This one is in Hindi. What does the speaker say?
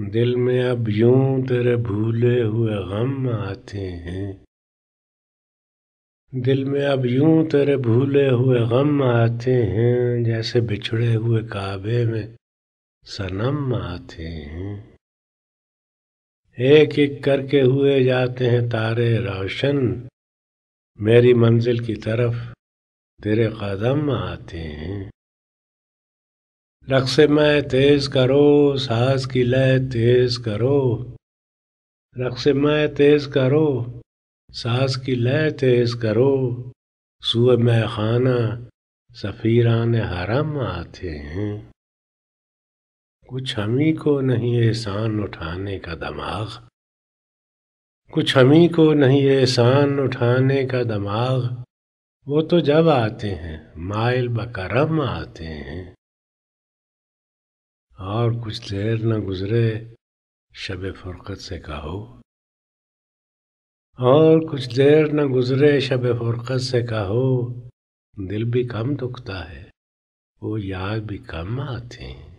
दिल में अब यूं तेरे भूले हुए गम आते हैं दिल में अब यूं तेरे भूले हुए गम आते हैं जैसे बिछड़े हुए काबे में सनम आते हैं एक एक करके हुए जाते हैं तारे रोशन मेरी मंजिल की तरफ तेरे कदम आते हैं रक्स में तेज करो साहस की लय तेज करो रक्स में तेज करो साहस की लय तेज करो सुअ में खाना सफ़ीरान हरम आते हैं कुछ हम ही को नहीं एहसान उठाने का दमाग कुछ हम ही को नहीं एहसान उठाने का दमाग वो तो जब आते हैं माइल बकरम आते हैं और कुछ देर न गुजरे शब फुरकत से कहो और कुछ देर न गुजरे शब फुरकत से कहो दिल भी कम दुखता है वो याद भी कम आते हैं